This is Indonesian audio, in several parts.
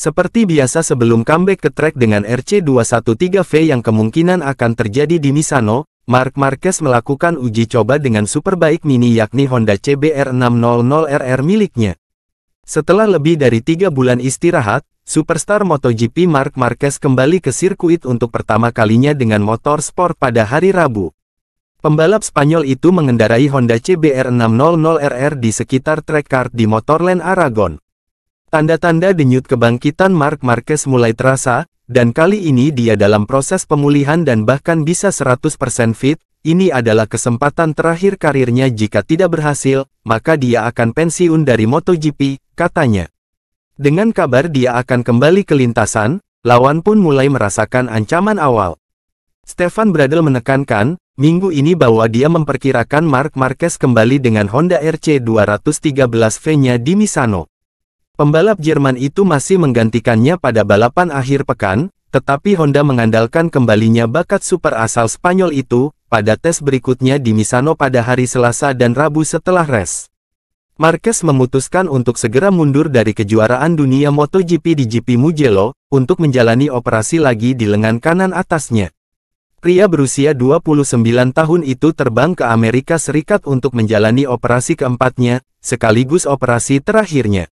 Seperti biasa sebelum comeback ke track dengan RC213V yang kemungkinan akan terjadi di Misano, Mark Marquez melakukan uji coba dengan Superbike Mini yakni Honda CBR600RR miliknya. Setelah lebih dari tiga bulan istirahat, superstar MotoGP Mark Marquez kembali ke sirkuit untuk pertama kalinya dengan motor sport pada hari Rabu. Pembalap Spanyol itu mengendarai Honda CBR600RR di sekitar track kart di Motorland Aragon. Tanda-tanda denyut kebangkitan Mark Marquez mulai terasa, dan kali ini dia dalam proses pemulihan dan bahkan bisa 100% fit, ini adalah kesempatan terakhir karirnya jika tidak berhasil, maka dia akan pensiun dari MotoGP, katanya. Dengan kabar dia akan kembali ke lintasan, lawan pun mulai merasakan ancaman awal. Stefan Bradl menekankan, minggu ini bahwa dia memperkirakan Mark Marquez kembali dengan Honda RC 213V-nya di Misano. Pembalap Jerman itu masih menggantikannya pada balapan akhir pekan, tetapi Honda mengandalkan kembalinya bakat super asal Spanyol itu, pada tes berikutnya di Misano pada hari Selasa dan Rabu setelah res. Marquez memutuskan untuk segera mundur dari kejuaraan dunia MotoGP di GP Mugello, untuk menjalani operasi lagi di lengan kanan atasnya. Pria berusia 29 tahun itu terbang ke Amerika Serikat untuk menjalani operasi keempatnya, sekaligus operasi terakhirnya.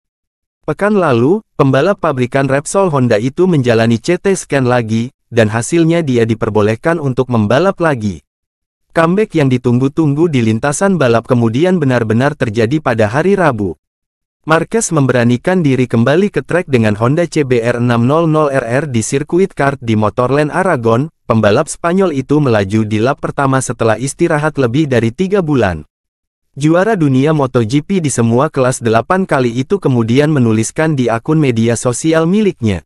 Pekan lalu, pembalap pabrikan Repsol Honda itu menjalani CT scan lagi, dan hasilnya dia diperbolehkan untuk membalap lagi. Comeback yang ditunggu-tunggu di lintasan balap kemudian benar-benar terjadi pada hari Rabu. Marquez memberanikan diri kembali ke trek dengan Honda CBR 600RR di sirkuit kart di Motorland Aragon, pembalap Spanyol itu melaju di lap pertama setelah istirahat lebih dari tiga bulan. Juara dunia MotoGP di semua kelas 8 kali itu kemudian menuliskan di akun media sosial miliknya.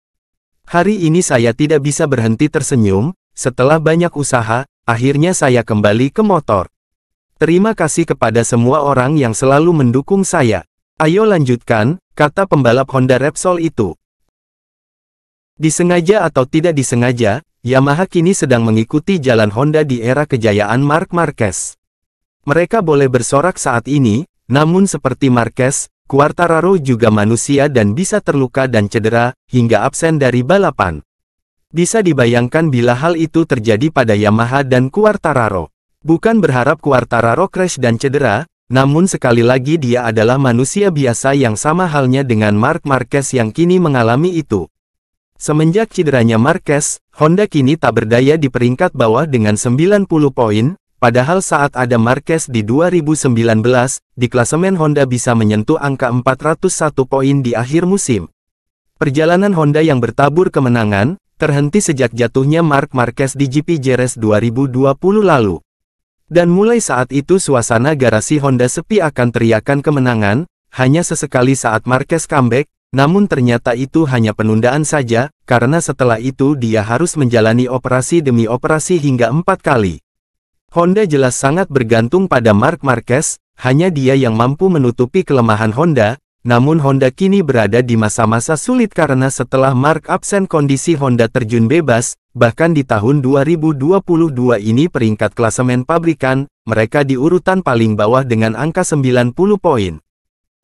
Hari ini saya tidak bisa berhenti tersenyum, setelah banyak usaha, akhirnya saya kembali ke motor. Terima kasih kepada semua orang yang selalu mendukung saya. Ayo lanjutkan, kata pembalap Honda Repsol itu. Disengaja atau tidak disengaja, Yamaha kini sedang mengikuti jalan Honda di era kejayaan Mark Marquez. Mereka boleh bersorak saat ini, namun seperti Marquez, Quartararo juga manusia dan bisa terluka dan cedera, hingga absen dari balapan. Bisa dibayangkan bila hal itu terjadi pada Yamaha dan Quartararo. Bukan berharap Quartararo crash dan cedera, namun sekali lagi dia adalah manusia biasa yang sama halnya dengan Mark Marquez yang kini mengalami itu. Semenjak cederanya Marquez, Honda kini tak berdaya di peringkat bawah dengan 90 poin, Padahal saat ada Marquez di 2019, di klasemen Honda bisa menyentuh angka 401 poin di akhir musim. Perjalanan Honda yang bertabur kemenangan, terhenti sejak jatuhnya Mark Marquez di GP Jerez 2020 lalu. Dan mulai saat itu suasana garasi Honda sepi akan teriakan kemenangan, hanya sesekali saat Marquez comeback, namun ternyata itu hanya penundaan saja, karena setelah itu dia harus menjalani operasi demi operasi hingga empat kali. Honda jelas sangat bergantung pada Mark Marquez, hanya dia yang mampu menutupi kelemahan Honda, namun Honda kini berada di masa-masa sulit karena setelah Mark absen kondisi Honda terjun bebas, bahkan di tahun 2022 ini peringkat klasemen pabrikan, mereka di urutan paling bawah dengan angka 90 poin.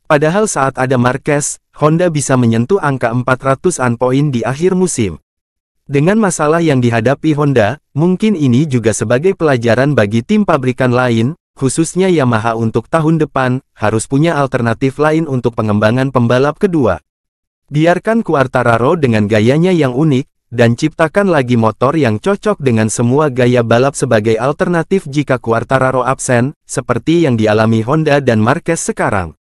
Padahal saat ada Marquez, Honda bisa menyentuh angka 400-an poin di akhir musim. Dengan masalah yang dihadapi Honda, mungkin ini juga sebagai pelajaran bagi tim pabrikan lain, khususnya Yamaha untuk tahun depan, harus punya alternatif lain untuk pengembangan pembalap kedua. Biarkan Quartararo dengan gayanya yang unik, dan ciptakan lagi motor yang cocok dengan semua gaya balap sebagai alternatif jika Quartararo absen, seperti yang dialami Honda dan Marquez sekarang.